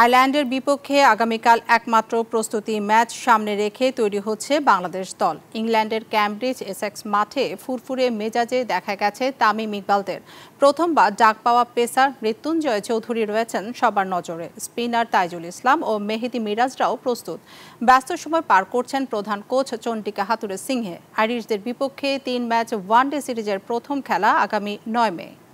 আয়ারল্যান্ডের বিপক্ষে আগামীকাল একমাত্র প্রস্তুতি ম্যাচ সামনে রেখে তৈরি হচ্ছে বাংলাদেশ দল ইংল্যান্ডের ক্যামব্রিজ এসেক্স মাঠে ফুরফুরে মেজাজে দেখা গেছে তামিম ইকবালদের প্রথমবার ডাক পাওয়া পেসার মৃত্যুঞ্জয় চৌধুরী রয়েছেন সবার নজরে স্পিনার তাইজুল ইসলাম ও মেহেদি মিরাজরাও প্রস্তুত ব্যস্ত সময় পার করছেন প্রধান কোচ চন্ডিকা হাতুরে সিংহে আইরিশদের বিপক্ষে তিন ম্যাচ ওয়ানডে সিরিজের প্রথম খেলা আগামী নয় মে